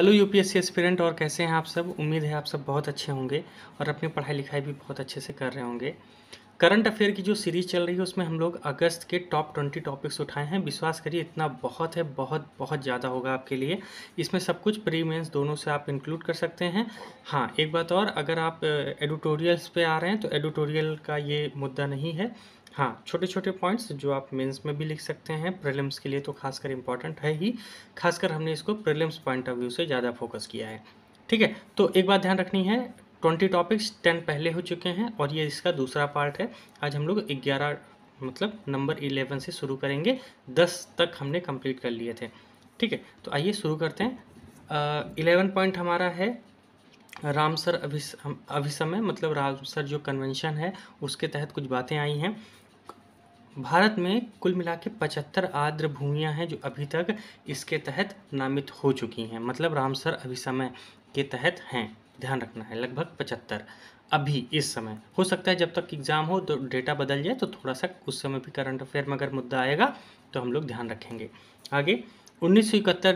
hello UPSC aspirant और कैसे हैं आप सब उम्मीद है आप सब बहुत अच्छे होंगे और अपनी पढ़ाई लिखाई भी बहुत अच्छे से कर रहे होंगे करंट अफेयर की जो सीरीज़ चल रही है उसमें हम लोग अगस्त के टॉप ट्वेंटी टॉपिक्स उठाए हैं विश्वास करिए इतना बहुत है बहुत बहुत ज़्यादा होगा आपके लिए इसमें सब कुछ प्री मेंस दोनों से आप इंक्लूड कर सकते हैं हाँ एक बात और अगर आप एडिटोरियल्स पे आ रहे हैं तो एडिटोरियल का ये मुद्दा नहीं है हाँ छोटे छोटे पॉइंट्स जो आप मेंस में भी लिख सकते हैं प्रीलिम्स के लिए तो खासकर इम्पोर्टेंट है ही खासकर हमने इसको प्रीलिम्स पॉइंट ऑफ व्यू से ज़्यादा फोकस किया है ठीक है तो एक बात ध्यान रखनी है ट्वेंटी टॉपिक्स टेन पहले हो चुके हैं और ये इसका दूसरा पार्ट है आज हम लोग ग्यारह मतलब नंबर इलेवन से शुरू करेंगे दस तक हमने कम्प्लीट कर लिए थे ठीक है तो आइए शुरू करते हैं इलेवन पॉइंट हमारा है राम सर अभिस अभिसमय मतलब राम सर जो कन्वेंशन है उसके तहत कुछ बातें आई हैं भारत में कुल मिला के पचहत्तर आर्द्र भूमियाँ हैं जो अभी तक इसके तहत नामित हो चुकी हैं मतलब रामसर समय के तहत हैं ध्यान रखना है लगभग पचहत्तर अभी इस समय हो सकता है जब तक एग्ज़ाम हो तो डेटा बदल जाए तो थोड़ा सा उस समय भी करंट अफेयर में अगर मुद्दा आएगा तो हम लोग ध्यान रखेंगे आगे उन्नीस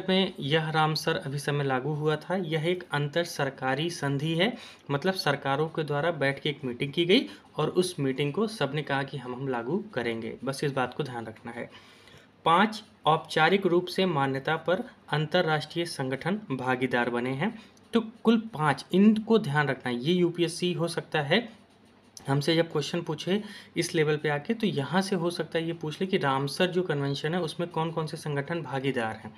में यह रामसर अभिसमय लागू हुआ था यह एक अंतर सरकारी संधि है मतलब सरकारों के द्वारा बैठ के एक मीटिंग की गई और उस मीटिंग को सबने कहा कि हम हम लागू करेंगे बस इस बात को ध्यान रखना है पाँच औपचारिक रूप से मान्यता पर अंतर्राष्ट्रीय संगठन भागीदार बने हैं तो कुल पाँच इनको ध्यान रखना है ये यूपीएससी हो सकता है हमसे जब क्वेश्चन पूछे इस लेवल पे आके तो यहाँ से हो सकता है ये पूछ ले कि रामसर जो कन्वेंशन है उसमें कौन कौन से संगठन भागीदार हैं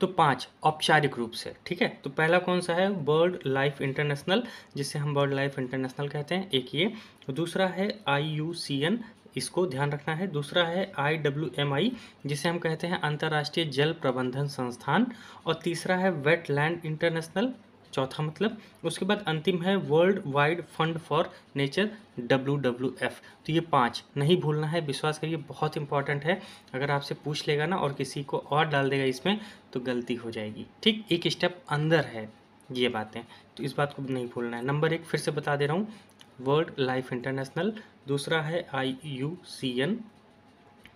तो पांच औपचारिक रूप से ठीक है तो पहला कौन सा है बर्ड लाइफ इंटरनेशनल जिसे हम बर्ड लाइफ इंटरनेशनल कहते हैं एक ये दूसरा है आई यू सी एन इसको ध्यान रखना है दूसरा है आई डब्ल्यू एम आई जिसे हम कहते हैं अंतर्राष्ट्रीय जल प्रबंधन संस्थान और तीसरा है वेटलैंड इंटरनेशनल चौथा मतलब उसके बाद अंतिम है World Wide Fund for Nature W W F तो ये पाँच नहीं भूलना है विश्वास करिए बहुत इंपॉर्टेंट है अगर आपसे पूछ लेगा ना और किसी को और डाल देगा इसमें तो गलती हो जाएगी ठीक एक स्टेप अंदर है ये बातें तो इस बात को नहीं भूलना है नंबर एक फिर से बता दे रहा हूँ वर्ल्ड लाइफ इंटरनेशनल दूसरा है आई यू सी एन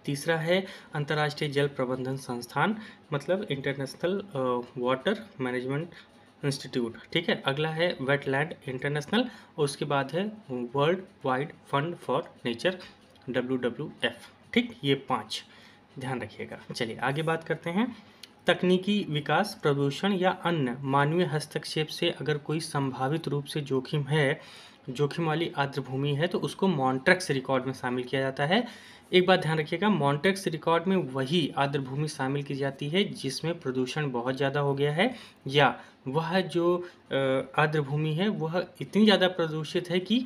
तीसरा है अंतर्राष्ट्रीय जल प्रबंधन संस्थान मतलब इंटरनेशनल वाटर मैनेजमेंट इंस्टीट्यूट ठीक है अगला है वेटलैंड इंटरनेशनल और उसके बाद है World Wide Fund for Nature W W F ठीक ये पाँच ध्यान रखिएगा चलिए आगे बात करते हैं तकनीकी विकास प्रदूषण या अन्य मानवीय हस्तक्षेप से अगर कोई संभावित रूप से जोखिम है जोखिम वाली आर्द्रभूमि है तो उसको मॉन्ट्रेक्स रिकॉर्ड में शामिल किया जाता है एक बात ध्यान रखिएगा मॉन्ट्रेक्स रिकॉर्ड में वही आर्द्रभूमि शामिल की जाती है जिसमें प्रदूषण बहुत ज़्यादा हो गया है या वह जो आर्द्रभूमि है वह इतनी ज़्यादा प्रदूषित है कि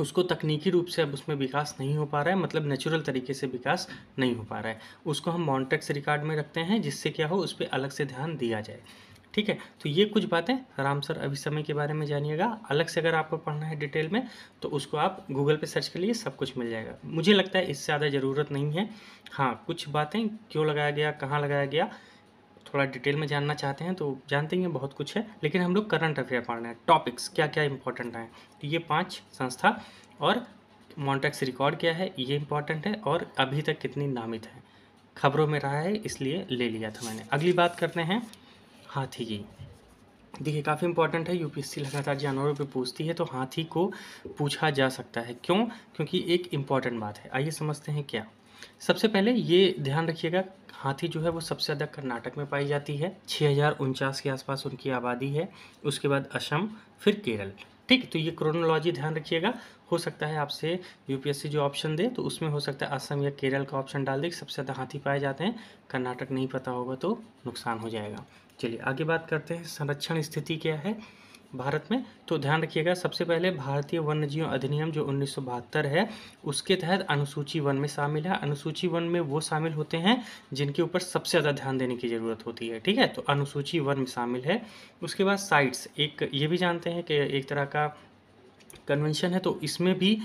उसको तकनीकी रूप से अब उसमें विकास नहीं हो पा रहा है मतलब नेचुरल तरीके से विकास नहीं हो पा रहा है उसको हम मॉन्टेक्स रिकॉर्ड में रखते हैं जिससे क्या हो उस पर अलग से ध्यान दिया जाए ठीक है तो ये कुछ बातें राम सर अभी समय के बारे में जानिएगा अलग से अगर आपको पढ़ना है डिटेल में तो उसको आप गूगल पे सर्च लिए सब कुछ मिल जाएगा मुझे लगता है इससे ज़्यादा ज़रूरत नहीं है हाँ कुछ बातें क्यों लगाया गया कहाँ लगाया गया थोड़ा डिटेल में जानना चाहते हैं तो जानते हैं बहुत कुछ है लेकिन हम लोग करंट अफेयर पढ़ रहे हैं टॉपिक्स क्या क्या इंपॉर्टेंट हैं तो ये पाँच संस्था और मॉन्टैक्स रिकॉर्ड क्या है ये इंपॉर्टेंट है और अभी तक कितनी नामित है खबरों में रहा है इसलिए ले लिया था मैंने अगली बात करते हैं हाथी की देखिए काफ़ी इंपॉर्टेंट है यूपीएससी लगातार जानवरों पे पूछती है तो हाथी को पूछा जा सकता है क्यों क्योंकि एक इम्पॉर्टेंट बात है आइए समझते हैं क्या सबसे पहले ये ध्यान रखिएगा हाथी जो है वो सबसे ज़्यादा कर्नाटक में पाई जाती है छः के आसपास उनकी आबादी है उसके बाद असम फिर केरल ठीक तो ये क्रोनोलॉजी ध्यान रखिएगा हो सकता है आपसे यूपीएससी जो ऑप्शन दे तो उसमें हो सकता है असम या केरल का ऑप्शन डाल दे सबसे ज़्यादा हाथी पाए जाते हैं कर्नाटक नहीं पता होगा तो नुकसान हो जाएगा चलिए आगे बात करते हैं संरक्षण स्थिति क्या है भारत में तो ध्यान रखिएगा सबसे पहले भारतीय वन्य जीव अधिनियम जो उन्नीस है उसके तहत अनुसूची वन में शामिल है अनुसूची वन में वो शामिल होते हैं जिनके ऊपर सबसे ज़्यादा ध्यान देने की ज़रूरत होती है ठीक है तो अनुसूची वन में शामिल है उसके बाद साइट्स एक ये भी जानते हैं कि एक तरह का कन्वेंशन है तो इसमें भी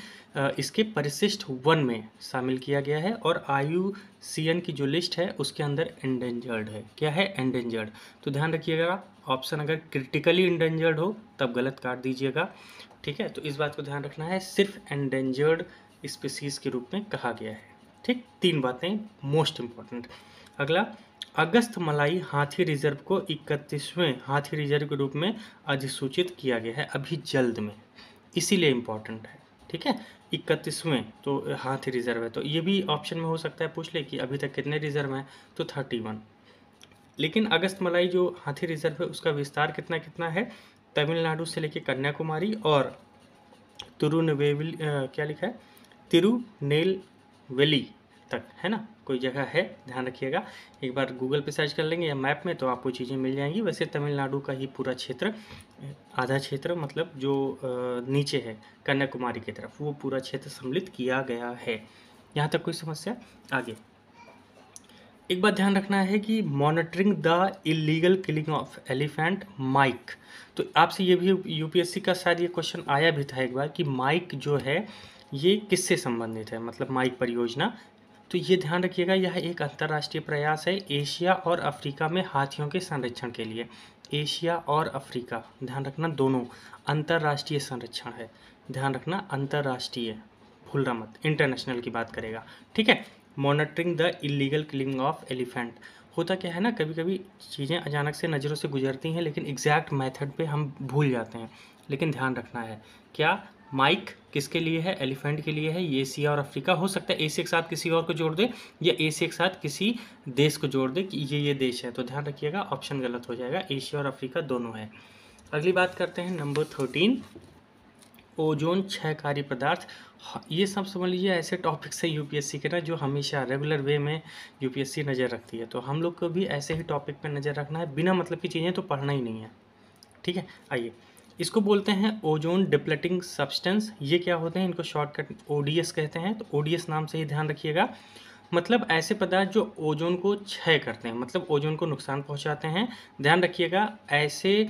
इसके परिशिष्ट वन में शामिल किया गया है और आयु सी की जो लिस्ट है उसके अंदर एंडेंजर्ड है क्या है एंडेंजर्ड तो ध्यान रखिएगा ऑप्शन अगर क्रिटिकली इंडेंजर्ड हो तब गलत काट दीजिएगा ठीक है तो इस बात को ध्यान रखना है सिर्फ एंडेंजर्ड स्पीसीज़ के रूप में कहा गया है ठीक तीन बातें मोस्ट इम्पॉर्टेंट अगला अगस्त मलाई हाथी रिजर्व को इकतीसवें हाथी रिजर्व के रूप में अधिसूचित किया गया है अभी जल्द में इसीलिए इम्पॉर्टेंट है ठीक है इकतीसवें तो हाथी रिजर्व है तो ये भी ऑप्शन में हो सकता है पूछ ले कि अभी तक कितने रिजर्व हैं तो थर्टी वन लेकिन अगस्त मलाई जो हाथी रिजर्व है उसका विस्तार कितना कितना है तमिलनाडु से लेकर कन्याकुमारी और तिरुनवेवली क्या लिखा है तिरुनेल वेली तक है ना कोई जगह है ध्यान रखिएगा एक बार गूगल पे सर्च कर लेंगे या मैप में तो आपको चीज़ें मिल जाएंगी वैसे तमिलनाडु का ही पूरा क्षेत्र आधा क्षेत्र मतलब जो नीचे है कन्याकुमारी की तरफ वो पूरा क्षेत्र सम्मिलित किया गया है यहाँ तक कोई समस्या आगे एक बात ध्यान रखना है कि monitoring the illegal killing of elephant MIKE तो आपसे ये भी यूपीएससी का शायद ये क्वेश्चन आया भी था एक बार कि माइक जो है ये किससे संबंधित है मतलब माइक परियोजना तो ये ध्यान रखिएगा यह एक अंतर्राष्ट्रीय प्रयास है एशिया और अफ्रीका में हाथियों के संरक्षण के लिए एशिया और अफ्रीका ध्यान रखना दोनों अंतर्राष्ट्रीय संरक्षण है ध्यान रखना अंतर्राष्ट्रीय भूलना मत इंटरनेशनल की बात करेगा ठीक है monitoring the illegal killing of elephant होता क्या है ना कभी कभी चीज़ें अचानक से नज़रों से गुजरती हैं लेकिन एग्जैक्ट मेथड पे हम भूल जाते हैं लेकिन ध्यान रखना है क्या माइक किसके लिए है एलिफेंट के लिए है ये एशिया और अफ्रीका हो सकता है एशिया के साथ किसी और को जोड़ दे या एशिया के साथ किसी देश को जोड़ दे कि ये ये देश है तो ध्यान रखिएगा ऑप्शन गलत हो जाएगा एशिया और अफ्रीका दोनों है अगली बात करते हैं नंबर थर्टीन ओजोन क्षयकारी पदार्थ हाँ, ये सब समझ लीजिए ऐसे टॉपिक्स है यूपीएससी के ना जो हमेशा रेगुलर वे में यूपीएससी नज़र रखती है तो हम लोग को भी ऐसे ही टॉपिक पे नज़र रखना है बिना मतलब की चीज़ें तो पढ़ना ही नहीं है ठीक है आइए इसको बोलते हैं ओजोन डिप्लेटिंग सब्सटेंस ये क्या होते हैं इनको शॉर्टकट ओ कहते हैं तो ओ नाम से ही ध्यान रखिएगा मतलब ऐसे पदार्थ जो ओजोन को क्षय करते हैं मतलब ओजोन को नुकसान पहुंचाते हैं ध्यान रखिएगा ऐसे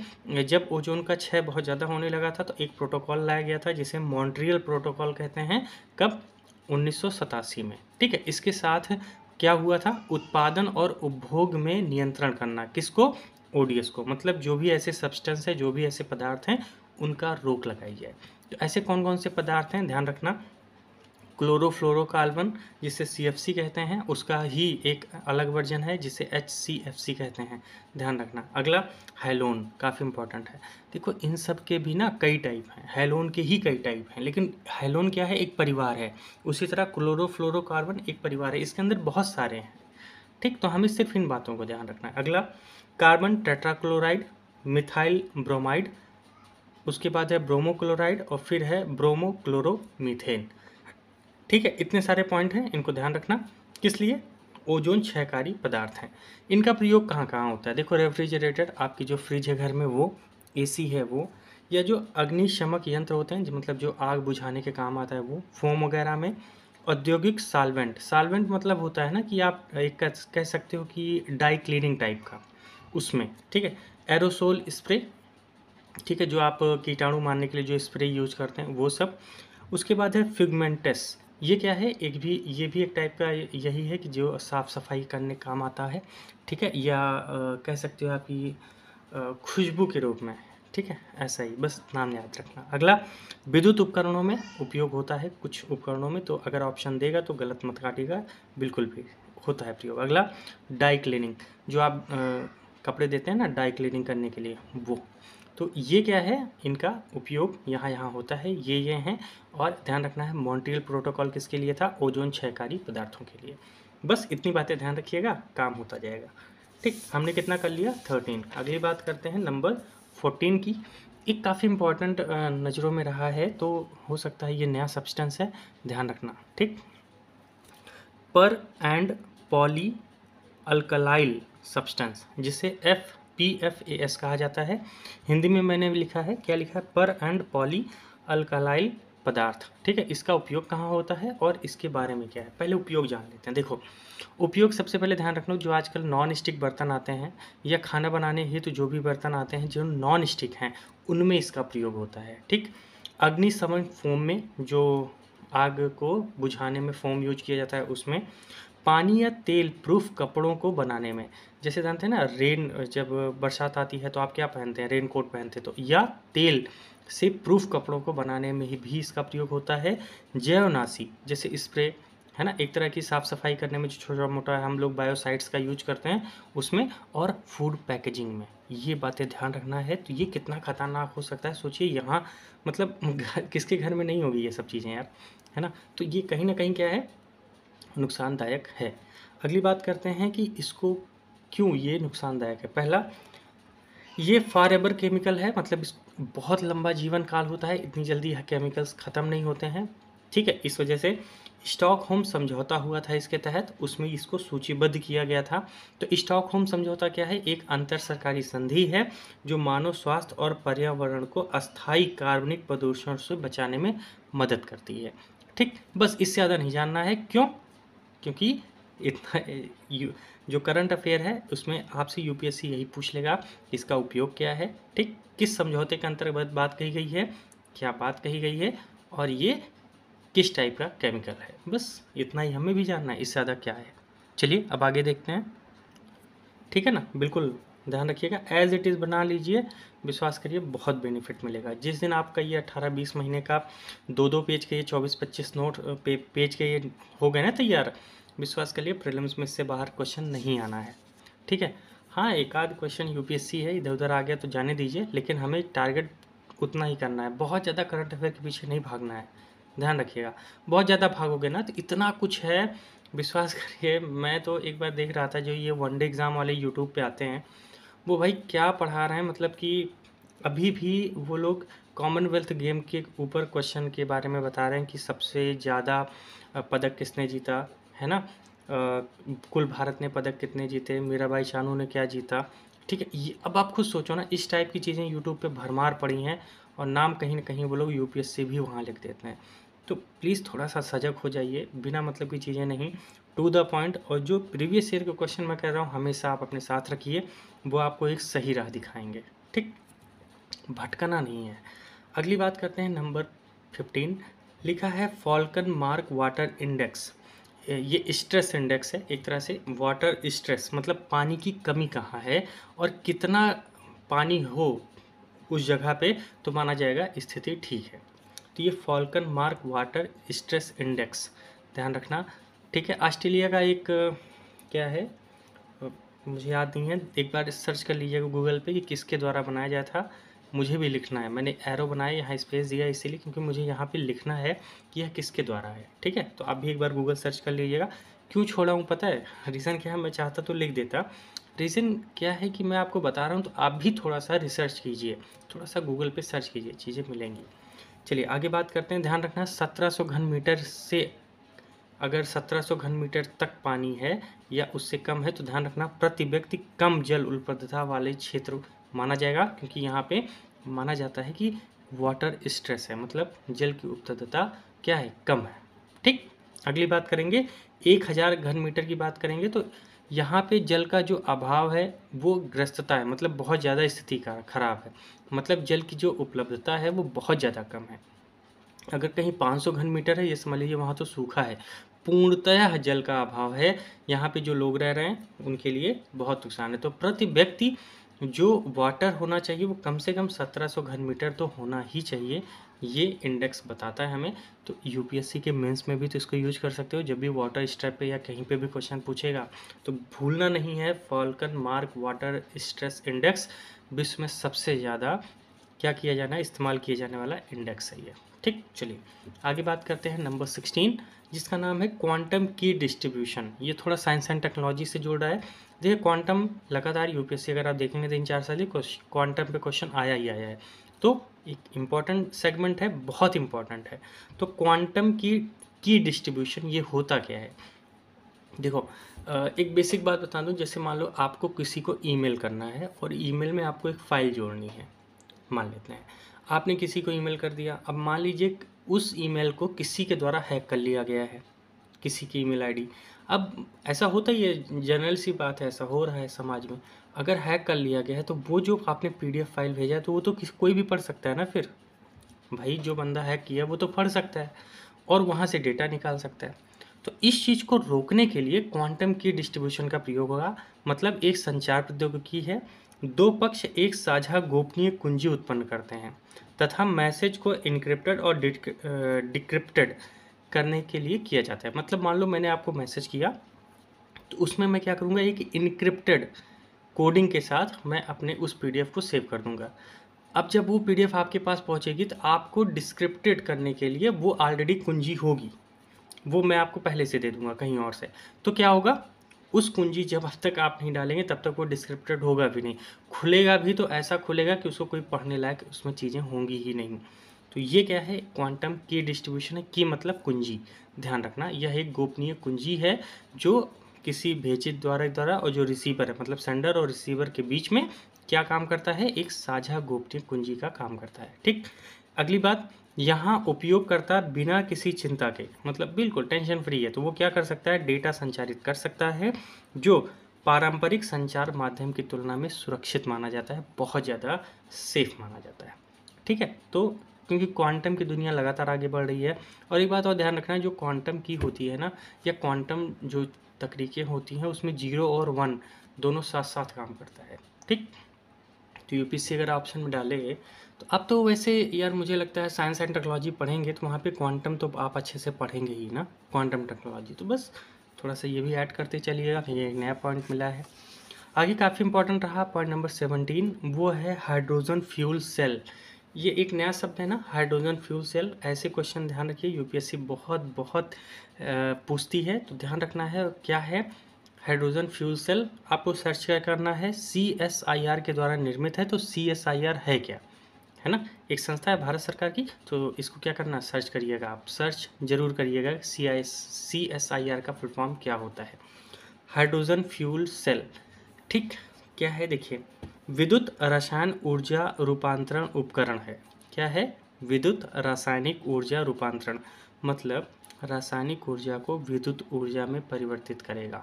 जब ओजोन का क्षय बहुत ज़्यादा होने लगा था तो एक प्रोटोकॉल लाया गया था जिसे मॉन्ट्रियल प्रोटोकॉल कहते हैं कब उन्नीस में ठीक है इसके साथ क्या हुआ था उत्पादन और उपभोग में नियंत्रण करना किसको ओडीएस को मतलब जो भी ऐसे सब्सटेंस है जो भी ऐसे पदार्थ हैं उनका रोक लगाई जाए तो ऐसे कौन कौन से पदार्थ हैं ध्यान रखना क्लोरोफ्लोरोकार्बन जिसे सी कहते हैं उसका ही एक अलग वर्जन है जिसे एच कहते हैं ध्यान रखना अगला हेलोन काफ़ी इंपॉर्टेंट है देखो इन सब के भी ना कई टाइप हैं हेलोन के ही कई टाइप हैं लेकिन हेलोन क्या है एक परिवार है उसी तरह क्लोरोफ्लोरोकार्बन एक परिवार है इसके अंदर बहुत सारे हैं ठीक तो हमें सिर्फ इन बातों को ध्यान रखना है अगला कार्बन टेट्राक्लोराइड मिथाइल ब्रोमाइड उसके बाद है ब्रोमोक्लोराइड और फिर है ब्रोमोक्लोरोमीथेन ठीक है इतने सारे पॉइंट हैं इनको ध्यान रखना किस लिए ओजोन छहकारी पदार्थ हैं इनका प्रयोग कहाँ कहाँ होता है देखो रेफ्रिजरेटर आपकी जो फ्रिज है घर में वो एसी है वो या जो अग्निशमक यंत्र होते हैं मतलब जो आग बुझाने के काम आता है वो फोम वगैरह में औद्योगिक सालवेंट सालवेंट मतलब होता है ना कि आप एक कह सकते हो कि डाई क्लीनिंग टाइप का उसमें ठीक है एरोसोल स्प्रे ठीक है जो आप कीटाणु मारने के लिए जो स्प्रे यूज करते हैं वो सब उसके बाद है फिगमेंटस ये क्या है एक भी ये भी एक टाइप का यही है कि जो साफ़ सफाई करने काम आता है ठीक है या आ, कह सकते हो आप ये खुशबू के रूप में ठीक है ऐसा ही बस नाम याद रखना अगला विद्युत उपकरणों में उपयोग होता है कुछ उपकरणों में तो अगर ऑप्शन देगा तो गलत मत काटेगा बिल्कुल भी होता है प्रयोग अगला डाई क्लीनिंग जो आप आ, कपड़े देते हैं ना डाई क्लीनिंग करने के लिए वो तो ये क्या है इनका उपयोग यहाँ यहाँ होता है ये ये हैं और ध्यान रखना है मॉन्ट्रियल प्रोटोकॉल किसके लिए था ओजोन क्षयकारी पदार्थों के लिए बस इतनी बातें ध्यान रखिएगा काम होता जाएगा ठीक हमने कितना कर लिया थर्टीन अगली बात करते हैं नंबर फोर्टीन की एक काफ़ी इंपॉर्टेंट नज़रों में रहा है तो हो सकता है ये नया सब्सटेंस है ध्यान रखना ठीक per and poly alkyl substance जिसे F P F A S कहा जाता है हिंदी में मैंने लिखा है क्या लिखा है पर एंड पॉली अल्कलाइल पदार्थ ठीक है इसका उपयोग कहाँ होता है और इसके बारे में क्या है पहले उपयोग जान लेते हैं देखो उपयोग सबसे पहले ध्यान रखना जो आजकल नॉन स्टिक बर्तन आते हैं या खाना बनाने हेतु तो जो भी बर्तन आते हैं जो नॉन स्टिक हैं उनमें इसका प्रयोग होता है ठीक अग्निशमन फोम में जो आग को बुझाने में फोम यूज किया जाता है उसमें पानी या तेल प्रूफ कपड़ों को बनाने में जैसे जानते हैं ना रेन जब बरसात आती है तो आप क्या पहनते हैं रेन कोट पहनते हैं तो या तेल से प्रूफ कपड़ों को बनाने में ही भी इसका प्रयोग होता है जैवनाशी जैसे स्प्रे है ना एक तरह की साफ़ सफाई करने में जो छोटा मोटा हम लोग बायोसाइट्स का यूज करते हैं उसमें और फूड पैकेजिंग में ये बातें ध्यान रखना है तो ये कितना खतरनाक हो सकता है सोचिए यहाँ मतलब घर किसके घर में नहीं होगी ये सब चीज़ें यार है ना तो ये कहीं ना कहीं क्या है नुकसानदायक है अगली बात करते हैं कि इसको क्यों ये नुकसानदायक है पहला ये फार एवर केमिकल है मतलब इस बहुत लंबा जीवन काल होता है इतनी जल्दी केमिकल्स ख़त्म नहीं होते हैं ठीक है इस वजह से स्टॉक होम समझौता हुआ था इसके तहत उसमें इसको सूचीबद्ध किया गया था तो स्टॉक होम समझौता क्या है एक अंतर सरकारी संधि है जो मानव स्वास्थ्य और पर्यावरण को अस्थायी कार्बनिक प्रदूषण से बचाने में मदद करती है ठीक बस इससे ज़्यादा नहीं जानना है क्यों क्योंकि इतना जो करंट अफेयर है उसमें आपसे यूपीएससी यही पूछ लेगा इसका उपयोग क्या है ठीक किस समझौते के अंतर्गत बात कही गई है क्या बात कही गई है और ये किस टाइप का केमिकल है बस इतना ही हमें भी जानना है इससे ज़्यादा क्या है चलिए अब आगे देखते हैं ठीक है ना बिल्कुल ध्यान रखिएगा एज इट इज़ बना लीजिए विश्वास करिए बहुत बेनिफिट मिलेगा जिस दिन आपका ये अट्ठारह बीस महीने का दो दो पेज के ये चौबीस पच्चीस नोट पे, पेज के ये हो गए ना तैयार विश्वास करिए प्रिलिम्स में इससे बाहर क्वेश्चन नहीं आना है ठीक है हाँ एक आध क्वेश्चन यूपीएससी है इधर उधर आ गया तो जाने दीजिए लेकिन हमें टारगेट उतना ही करना है बहुत ज़्यादा करंट अफेयर के पीछे नहीं भागना है ध्यान रखिएगा बहुत ज़्यादा भागोगे ना तो इतना कुछ है विश्वास करिए मैं तो एक बार देख रहा था जो ये वनडे एग्ज़ाम वाले यूट्यूब पे आते हैं वो भाई क्या पढ़ा रहे हैं मतलब कि अभी भी वो लोग कॉमनवेल्थ गेम के ऊपर क्वेश्चन के बारे में बता रहे हैं कि सबसे ज़्यादा पदक किसने जीता है ना कुल भारत ने पदक कितने जीते मीराबाई चानू ने क्या जीता ठीक है ये अब आप खुद सोचो ना इस टाइप की चीज़ें यूट्यूब पे भरमार पड़ी हैं और नाम कहीं ना कहीं वो लोग यूपीएससी भी वहाँ लिख देते हैं तो प्लीज़ थोड़ा सा सजग हो जाइए बिना मतलब की चीज़ें नहीं टू द पॉइंट और जो प्रीवियस ईयर के क्वेश्चन मैं कह रहा हूँ हमेशा आप अपने साथ रखिए वो आपको एक सही राह दिखाएंगे ठीक भटकना नहीं है अगली बात करते हैं नंबर फिफ्टीन लिखा है फॉल्कन मार्क वाटर इंडेक्स ये स्ट्रेस इंडेक्स है एक तरह से वाटर स्ट्रेस मतलब पानी की कमी कहाँ है और कितना पानी हो उस जगह पे तो माना जाएगा स्थिति ठीक है तो ये Falkenmark water stress index ध्यान रखना ठीक है ऑस्ट्रेलिया का एक क्या है मुझे याद नहीं है एक बार सर्च कर लीजिएगा गूगल पे कि किसके द्वारा बनाया गया था मुझे भी लिखना है मैंने एरो बनाया यहाँ स्पेस दिया इसीलिए क्योंकि मुझे यहाँ पे लिखना है कि यह किसके द्वारा है ठीक है तो आप भी एक बार गूगल सर्च कर लीजिएगा क्यों छोड़ा हूँ पता है रीज़न क्या है मैं चाहता तो लिख देता रीज़न क्या है कि मैं आपको बता रहा हूँ तो आप भी थोड़ा सा रिसर्च कीजिए थोड़ा सा गूगल पर सर्च कीजिए चीज़ें मिलेंगी चलिए आगे बात करते हैं ध्यान रखना 1700 घन मीटर से अगर 1700 घन मीटर तक पानी है या उससे कम है तो ध्यान रखना प्रति व्यक्ति कम जल उपलब्धता वाले क्षेत्र माना जाएगा क्योंकि यहाँ पे माना जाता है कि वाटर स्ट्रेस है मतलब जल की उपलब्धता क्या है कम है ठीक अगली बात करेंगे एक हज़ार घन मीटर की बात करेंगे तो यहाँ पे जल का जो अभाव है वो ग्रस्तता है मतलब बहुत ज़्यादा स्थिति का खराब है मतलब जल की जो उपलब्धता है वो बहुत ज़्यादा कम है अगर कहीं 500 घन मीटर है ये समझ लीजिए वहाँ तो सूखा है पूर्णतः जल का अभाव है यहाँ पे जो लोग रह रहे हैं उनके लिए बहुत नुकसान है तो प्रति व्यक्ति जो वाटर होना चाहिए वो कम से कम 1700 घन मीटर तो होना ही चाहिए ये इंडेक्स बताता है हमें तो यूपीएससी के मेंस में भी तो इसको यूज कर सकते हो जब भी वाटर स्ट्रेप पे या कहीं पे भी क्वेश्चन पूछेगा तो भूलना नहीं है Falkenmark water stress index विश्व में सबसे ज़्यादा क्या किया जाना है इस्तेमाल किया जाने वाला इंडेक्स है ये ठीक चलिए आगे बात करते हैं नंबर सिक्सटीन जिसका नाम है क्वांटम की डिस्ट्रीब्यूशन ये थोड़ा साइंस एंड टेक्नोलॉजी से जुड़ रहा है देखिए क्वांटम लगातार यूपीएससी अगर आप देखेंगे तीन चार साल ही क्वांटम पे क्वेश्चन आया ही आया है तो एक इम्पॉर्टेंट सेगमेंट है बहुत इम्पॉर्टेंट है तो क्वांटम की की डिस्ट्रीब्यूशन ये होता क्या है देखो एक बेसिक बात बता दूँ जैसे मान लो आपको किसी को ईमेल करना है और ईमेल में आपको एक फ़ाइल जोड़नी है मान लेते हैं आपने किसी को ईमेल कर दिया अब मान लीजिए उस ईमेल को किसी के द्वारा हैक कर लिया गया है किसी की ईमेल आईडी अब ऐसा होता ही है जनरल सी बात है ऐसा हो रहा है समाज में अगर हैक कर लिया गया है तो वो जो आपने पी फाइल भेजा है तो वो तो किस कोई भी पढ़ सकता है ना फिर भाई जो बंदा हैक किया वो तो पढ़ सकता है और वहाँ से डेटा निकाल सकता है तो इस चीज़ को रोकने के लिए क्वांटम की डिस्ट्रीब्यूशन का प्रयोग होगा मतलब एक संचार प्रौद्योगिकी है दो पक्ष एक साझा गोपनीय कुंजी उत्पन्न करते हैं तथा मैसेज को इनक्रिप्टेड और डिक्रिप्टेड करने के लिए किया जाता है मतलब मान लो मैंने आपको मैसेज किया तो उसमें मैं क्या करूँगा एक इनक्रिप्टेड कोडिंग के साथ मैं अपने उस पी को सेव कर दूँगा अब जब वो पी आपके पास पहुँचेगी तो आपको डिस्क्रिप्टेड करने के लिए वो ऑलरेडी कुंजी होगी वो मैं आपको पहले से दे दूँगा कहीं और से तो क्या होगा उस कुंजी जब अब तक आप नहीं डालेंगे तब तक वो डिस्क्रिप्टेड होगा भी नहीं खुलेगा भी तो ऐसा खुलेगा कि उसको कोई पढ़ने लायक उसमें चीज़ें होंगी ही नहीं तो ये क्या है क्वांटम की डिस्ट्रीब्यूशन है की मतलब कुंजी ध्यान रखना यह एक गोपनीय कुंजी है जो किसी भेजित द्वारा द्वारा और जो रिसीवर है मतलब सेंडर और रिसीवर के बीच में क्या काम करता है एक साझा गोपनीय कुंजी का काम करता है ठीक अगली बात यहाँ उपयोगकर्ता बिना किसी चिंता के मतलब बिल्कुल टेंशन फ्री है तो वो क्या कर सकता है डेटा संचारित कर सकता है जो पारंपरिक संचार माध्यम की तुलना में सुरक्षित माना जाता है बहुत ज़्यादा सेफ माना जाता है ठीक है तो क्योंकि क्वांटम की दुनिया लगातार आगे बढ़ रही है और एक बात और ध्यान रखना है जो क्वांटम की होती है ना या क्वांटम जो तकनीकें होती हैं उसमें जीरो और वन दोनों साथ साथ काम करता है ठीक तो यू अगर ऑप्शन में डाले तो अब तो वैसे यार मुझे लगता है साइंस एंड टेक्नोलॉजी पढ़ेंगे तो वहाँ पर क्वांटम तो आप अच्छे से पढ़ेंगे ही ना क्वांटम टेक्नोलॉजी तो बस थोड़ा सा ये भी ऐड करते चलिएगा ये एक नया पॉइंट मिला है आगे काफ़ी इंपॉर्टेंट रहा पॉइंट नंबर सेवनटीन वो है हाइड्रोजन फ्यूल सेल ये एक नया शब्द है ना हाइड्रोजन फ्यूल सेल ऐसे क्वेश्चन ध्यान रखिए यूपीएससी बहुत बहुत पूछती है तो ध्यान रखना है क्या है हाइड्रोजन फ्यूल सेल आपको सर्च क्या करना है सी एस आई आर के द्वारा निर्मित है तो सी एस आई आर है क्या है ना एक संस्था है भारत सरकार की तो इसको क्या करना सर्च करिएगा आप सर्च जरूर करिएगा C I C S I R का फुल फॉर्म क्या होता है हाइड्रोजन फ्यूल सेल ठीक क्या है देखिए विद्युत रसायन ऊर्जा रूपांतरण उपकरण है क्या है विद्युत रासायनिक ऊर्जा रूपांतरण मतलब रासायनिक ऊर्जा को विद्युत ऊर्जा में परिवर्तित करेगा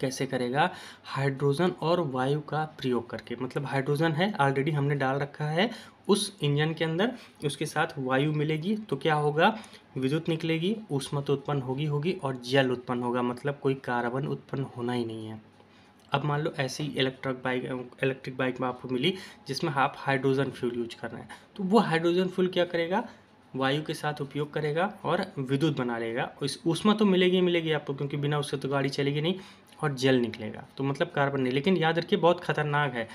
कैसे करेगा हाइड्रोजन और वायु का प्रयोग करके मतलब हाइड्रोजन है ऑलरेडी हमने डाल रखा है उस इंजन के अंदर उसके साथ वायु मिलेगी तो क्या होगा विद्युत निकलेगी उष्मा तो उत्पन्न होगी होगी और जल उत्पन्न होगा मतलब कोई कार्बन उत्पन्न होना ही नहीं है अब मान लो ऐसी इलेक्ट्रिक बाइक इलेक्ट्रिक बाइक में आपको मिली जिसमें आप हाइड्रोजन फ्यूल यूज कर रहे हैं तो वो हाइड्रोजन फ्यूल क्या करेगा वायु के साथ उपयोग करेगा और विद्युत बना लेगा इस उसमें तो मिलेगी मिलेगी आपको क्योंकि बिना उससे तो गाड़ी चलेगी नहीं और जल निकलेगा तो मतलब कार्बन नहीं लेकिन याद रखिए बहुत खतरनाक है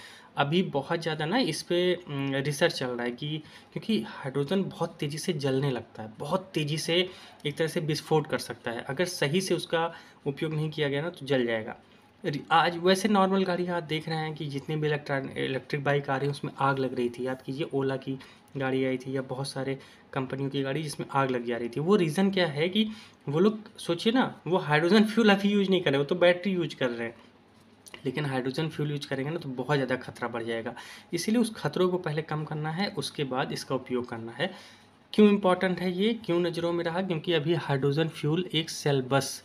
अभी बहुत ज़्यादा ना इस पर रिसर्च चल रहा है कि क्योंकि हाइड्रोजन बहुत तेज़ी से जलने लगता है बहुत तेज़ी से एक तरह से विस्फोट कर सकता है अगर सही से उसका उपयोग नहीं किया गया ना तो जल जाएगा आज वैसे नॉर्मल गाड़ी आप देख रहे हैं कि जितने भी इलेक्ट्रिक बाइक आ रही है उसमें आग लग रही थी याद कीजिए ओला की गाड़ी आई थी या बहुत सारे कंपनियों की गाड़ी जिसमें आग लग जा रही थी वो रीज़न क्या है कि वो लोग सोचिए ना वो हाइड्रोजन फ्यूल अभी यूज़ नहीं कर रहे वो तो बैटरी यूज कर रहे हैं लेकिन हाइड्रोजन फ्यूल यूज करेंगे ना तो बहुत ज़्यादा खतरा बढ़ जाएगा इसीलिए उस खतरों को पहले कम करना है उसके बाद इसका उपयोग करना है क्यों इम्पोर्टेंट है ये क्यों नज़रों में रहा क्योंकि अभी हाइड्रोजन फ्यूल एक सेल बस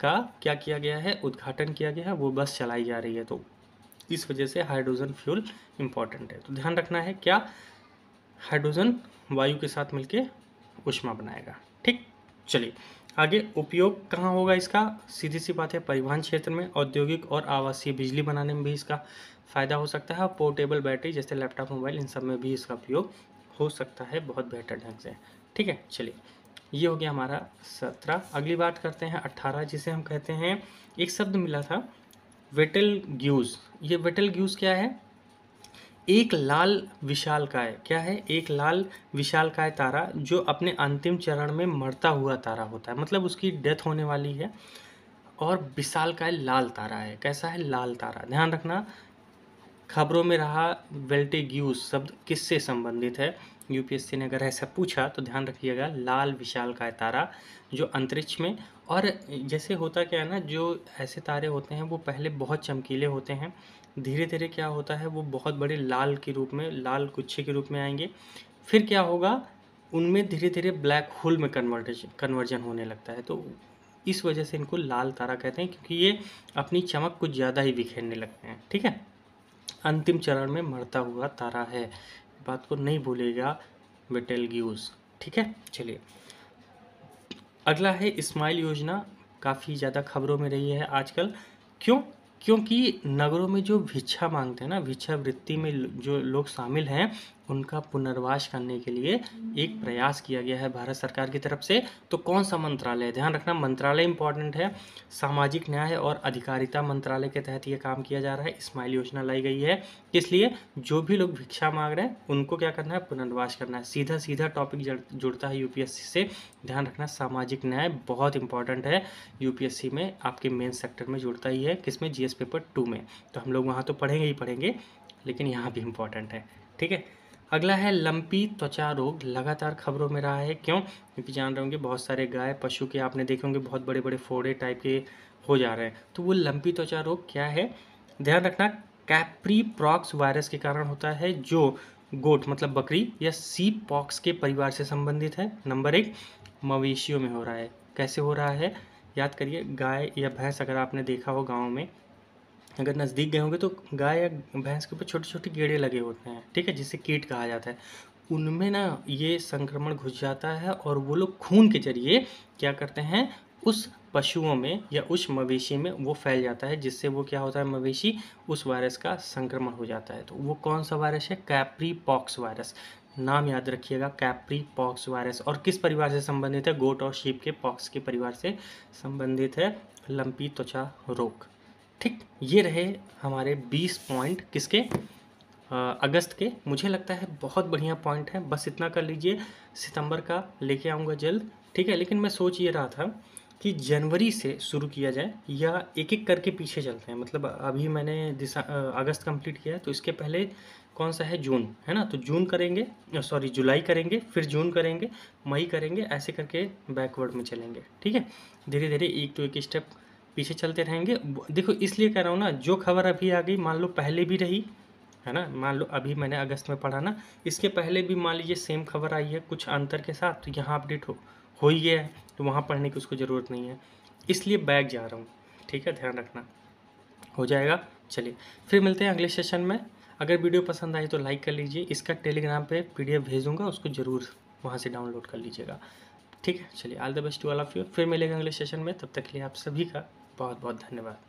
का क्या किया गया है उद्घाटन किया गया है वो बस चलाई जा रही है तो इस वजह से हाइड्रोजन फ्यूल इम्पॉर्टेंट है तो ध्यान रखना है क्या हाइड्रोजन वायु के साथ मिलकर उष्मा बनाएगा ठीक चलिए आगे उपयोग कहाँ होगा इसका सीधी सी बात है परिवहन क्षेत्र में औद्योगिक और आवासीय बिजली बनाने में भी इसका फ़ायदा हो सकता है पोर्टेबल बैटरी जैसे लैपटॉप मोबाइल इन सब में भी इसका उपयोग हो सकता है बहुत बेहतर ढंग से ठीक है चलिए ये हो गया हमारा सत्रह अगली बात करते हैं अट्ठारह जिसे हम कहते हैं एक शब्द मिला था वेटल ग्यूज ये वेटल ग्यूज क्या है एक लाल विशाल काय क्या है एक लाल विशाल काय तारा जो अपने अंतिम चरण में मरता हुआ तारा होता है मतलब उसकी डेथ होने वाली है और विशालकाय लाल तारा है कैसा है लाल तारा ध्यान रखना खबरों में रहा वेल्टेग्यूस शब्द किससे संबंधित है यूपीएससी ने अगर ऐसा पूछा तो ध्यान रखिएगा लाल विशाल का तारा जो अंतरिक्ष में और जैसे होता क्या है ना जो ऐसे तारे होते हैं वो पहले बहुत चमकीले होते हैं धीरे धीरे क्या होता है वो बहुत बड़े लाल के रूप में लाल गुच्छे के रूप में आएंगे फिर क्या होगा उनमें धीरे धीरे ब्लैक होल में कन्वर्टेशन कन्वर्जन होने लगता है तो इस वजह से इनको लाल तारा कहते हैं क्योंकि ये अपनी चमक कुछ ज़्यादा ही बिखेरने लगते हैं ठीक है अंतिम चरण में मरता हुआ तारा है बात को नहीं भूलेगा बेटेल ग्यूज़ ठीक है चलिए अगला है इस्माइल योजना काफ़ी ज़्यादा खबरों में रही है आजकल क्यों क्योंकि नगरों में जो भिक्षा मांगते हैं ना भिक्षा वृत्ति में जो लोग शामिल हैं उनका पुनर्वास करने के लिए एक प्रयास किया गया है भारत सरकार की तरफ से तो कौन सा मंत्रालय ध्यान रखना मंत्रालय इंपॉर्टेंट है सामाजिक न्याय और अधिकारिता मंत्रालय के तहत ये काम किया जा रहा है स्माइल योजना लाई गई है इसलिए जो भी लोग भिक्षा मांग रहे हैं उनको क्या करना है पुनर्वास करना है सीधा सीधा टॉपिक जुड़ता है यूपीएससी से ध्यान रखना सामाजिक न्याय बहुत इंपॉर्टेंट है यूपीएससी में आपके मेन सेक्टर में जुड़ता ही है किसमें जीएस पेपर टू में तो हम लोग वहाँ तो पढ़ेंगे ही पढ़ेंगे लेकिन यहाँ भी इम्पॉर्टेंट है ठीक है अगला है लंपी त्वचा रोग लगातार खबरों में रहा है क्यों क्योंकि जान रहे होंगे बहुत सारे गाय पशु के आपने देखे होंगे बहुत बड़े बड़े फोड़े टाइप के हो जा रहे हैं तो वो लंपी त्वचा रोग क्या है ध्यान रखना कैप्री प्रॉक्स वायरस के कारण होता है जो गोट मतलब बकरी या सी पॉक्स के परिवार से संबंधित है नंबर एक मवेशियों में हो रहा है कैसे हो रहा है याद करिए गाय या भैंस अगर आपने देखा हो गाँव में अगर नज़दीक गए होंगे तो गाय या भैंस के ऊपर छोटे छोटे कीड़े लगे होते हैं ठीक है जिसे कीट कहा जाता है उनमें ना ये संक्रमण घुस जाता है और वो लोग खून के जरिए क्या करते हैं उस पशुओं में या उस मवेशी में वो फैल जाता है जिससे वो क्या होता है मवेशी उस वायरस का संक्रमण हो जाता है तो वो कौन सा वायरस है कैप्री पॉक्स वायरस नाम याद रखिएगा कैप्री पॉक्स वायरस और किस परिवार से संबंधित है गोट और शीप के पॉक्स के परिवार से संबंधित है लंपी त्वचा रोग ठीक ये रहे हमारे बीस पॉइंट किसके आ, अगस्त के मुझे लगता है बहुत बढ़िया पॉइंट है बस इतना कर लीजिए सितंबर का लेके आऊँगा जल्द ठीक है लेकिन मैं सोच ये रहा था कि जनवरी से शुरू किया जाए या एक एक करके पीछे चलते हैं मतलब अभी मैंने दिसा अगस्त कंप्लीट किया है तो इसके पहले कौन सा है जून है ना तो जून करेंगे सॉरी जुलाई करेंगे फिर जून करेंगे मई करेंगे ऐसे करके बैकवर्ड में चलेंगे ठीक है धीरे धीरे एक टू तो एक स्टेप पीछे चलते रहेंगे देखो इसलिए कह रहा हूँ ना जो खबर अभी आ गई मान लो पहले भी रही है ना मान लो अभी मैंने अगस्त में पढ़ा ना इसके पहले भी मान लीजिए सेम खबर आई है कुछ अंतर के साथ तो यहाँ अपडेट हो हो ही गया है तो वहाँ पढ़ने की उसको ज़रूरत नहीं है इसलिए बैग जा रहा हूँ ठीक है ध्यान रखना हो जाएगा चलिए फिर मिलते हैं अगले सेशन में अगर वीडियो पसंद आई तो लाइक कर लीजिए इसका टेलीग्राम पर पी डी उसको ज़रूर वहाँ से डाउनलोड कर लीजिएगा ठीक है चलिए all the best to all of you फिर मिलेगा अगले सेशन में तब तक के लिए आप सभी का बहुत बहुत धन्यवाद